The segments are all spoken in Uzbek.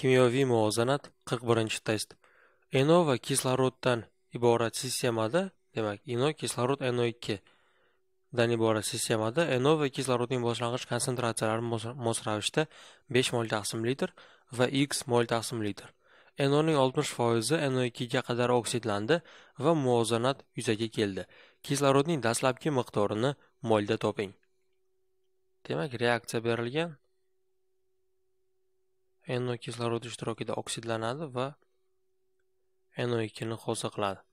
Kimyoviy muvozanat 41-test. NO va kisloroddan iborat sistemada, demak, NO kislorod NO2 dan iborat sistemada NO va kislorodning boshlang'ich konsentratsiyalari mos ravishda 5 mol taqsim litr va X mol taqsim litr. NO ning foizi NO2 ga qadar oksidlandi va muvozanat yuzaga keldi. Kislorodning dastlabki miqdorini molda toping. Demak, reaksiya berilgan NO kislorod ishtirokida oksidlanadi va NO2 ni hosil qiladi.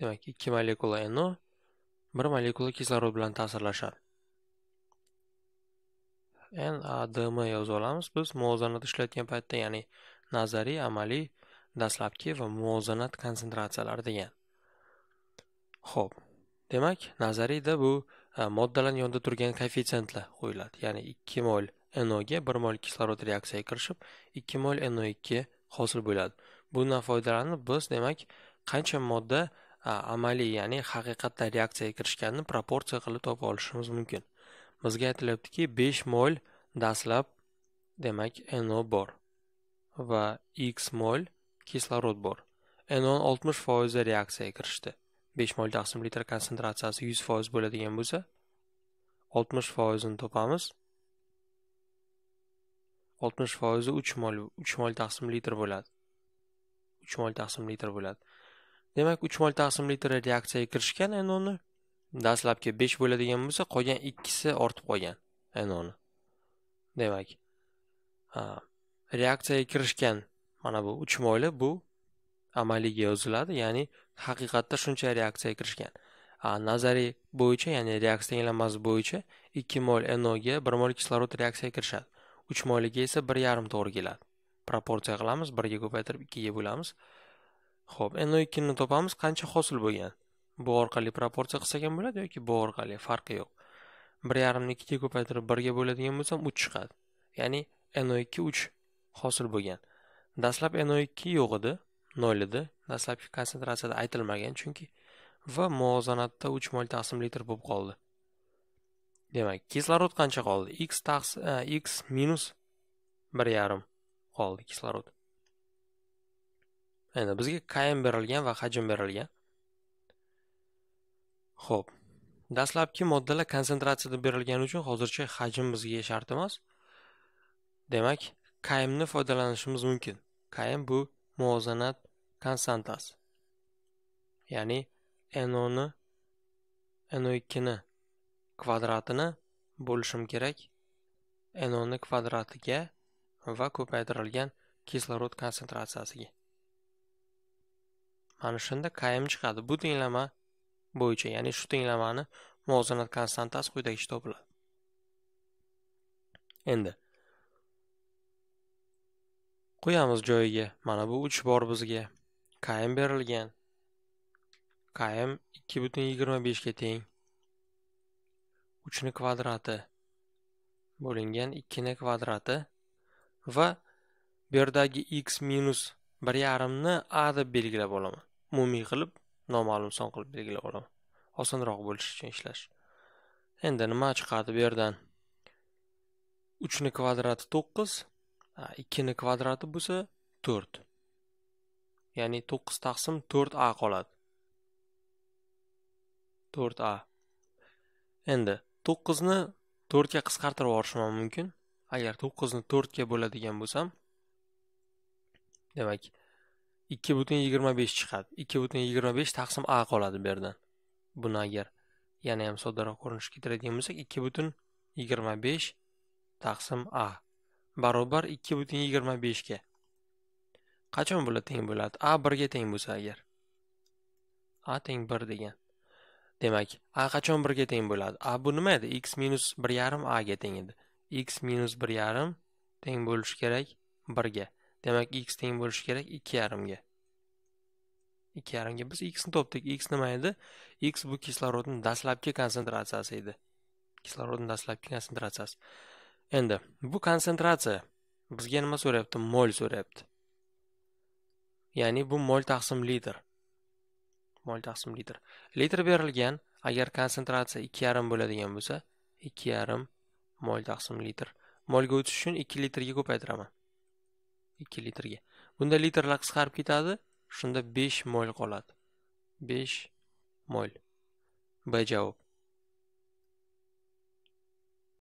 Demak, 2 molekula NO, 1 molekula kislorod bilan ta'sirlashadi. NADM yozib olamiz. Biz muvozanat ishlatgan paytda, ya'ni nazariy, amaliy, dastlabki va muvozanat konsentratsiyalari degan. Xo'p. Demak, nazariyda bu moddalarni э, yonida turgan koeffitsientlar qo'yiladi ya'ni ikki mol noga bir mol kislorod reaksiyaga kirishib ikki mol no ikki hosil bo'ladi bundan foydalanib biz demak qancha modda э, amaliy ya'ni haqiqatda reaksiyaga kirishganini proporsiya qilib topib olishimiz mumkin bizga aytilyaptiki besh mol dastlab demak no bor va x mol kislorod bor no oltmish foizi reaksiyaga kirishdi 5 mol taqsim litr konsentratsiyasi 100% bo'ladigan bo'lsa 60% ni topamiz. 60% 3 mol 3 mol taqsim litr bo'ladi. 3 mol taqsim litr bo'ladi. Demak, 3 mol taqsim litr reaksiyaga kirishgan anoni dastlabki 5 bo'ladigan bo'lsa, qolgan 2si ortib qolgan anoni. Demak, reaksiyaga kirishgan mana bu 3 mol, bu amaliga yoziladi ya'ni haqiqatda shuncha reaksiya kirishgan nazariy bo'yicha ya'ni reaksiya tenglamasi bo'yicha ikki mol noga bir mol kislorod reaksiya kirishadi uch moliga esa bir yarim to'g'ri keladi proporsiya qilamiz birga ko'paytirib ikkiga bo'lamiz ho'p no ikkini topamiz qancha hosil bo'lgan bu orqali proporsiya qilsak ham bo'ladi yoki bu orqali farqi yo'q bir yarimni ikkiga ko'paytirib birga bo'ladigan bo'lsam uch chiqadi ya'ni no ikki uch hosil bo'lgan dastlab no ikki yo'q edi 0 edi dastlabki konsentratsiyada aytilmagan chunki va muvozanatda uch mol taqsim litr bo'lib qoldi demak kislorod qancha qoldi x taqs e, x minus bir yarim qoldi kislorod endi bizga km berilgan va hajm berilgan ho'p dastlabki moddalar konsentratsiyada berilgani uchun hozircha hajm bizga shart emas demak kmni foydalanishimiz mumkin km bu muvozanat konstantasi, ya'ni n0ni n2ni kvadratini bo'lishim kerak n0ni kvadratiga va ko'paytirilgan kislorod konsentratsiyasiga. Mana shunda KM chiqadi. Bu tenglama bo'yicha, ya'ni shu tenglamani muvozanat konstantasi quyidagicha topiladi. Endi Qo'yamiz joyiga. Mana bu 3 bor bizga. Qaym berilgan. Qaym 2.25 ga teng. 3 ning kvadrati bo'lingan 2 ning kvadrati va bu yerdagi x 1.5 ni a deb belgilab olaman. Umumiy qilib, noma'lum son qilib belgilab olaman. Osonroq bo'lish uchun ishlash. Endi nima chiqadi bu yerdan? 3 ning kvadrati 9 2 ni kvadrati bo'lsa 4. Ya'ni 9 taqsim 4a qoladi. 4a. Endi 9 ni 4 ga qisqartirib yuborishim mumkin. Agar 9 ni 4 ga bo'ladigan bo'lsam, demak 2.25 chiqadi. 2.25 taqsim a qoladi bu yerdan. Buni agar yana ham soddaroq ko'rinishga keltiradigan bo'lsak, 2.25 taqsim a barobar 2.25 ga. Qachon bular teng bo'ladi? A 1 ga teng bo'lsa agar. A teng 1 degan. Demak, A qachon 1 ga teng bo'ladi? A bu nima edi? X 1.5 A ga teng edi. X 1.5 teng bo'lishi kerak 1 ga. Demak, X teng bo'lishi kerak 2.5 ga. 2.5 ga biz X ni topdik. X nima edi? X bu kislorodning dastlabki konsentratsiyasi edi. Kislorodning dastlabki konsentratsiyasi. endi bu konsentratsiya bizga nima so'rayapti mol so'rayapti ya'ni bu mol taqsim litr mol taqsim litr litr berilgan agar konsentratsiya ikki yarim bo'ladigan bo'lsa ikki yarim mol taqsim litr molga o'tish uchun ikki litrga ko'paytiraman ikki litrga bunda litrlar qisqarib ketadi shunda besh mol qoladi besh mol b javob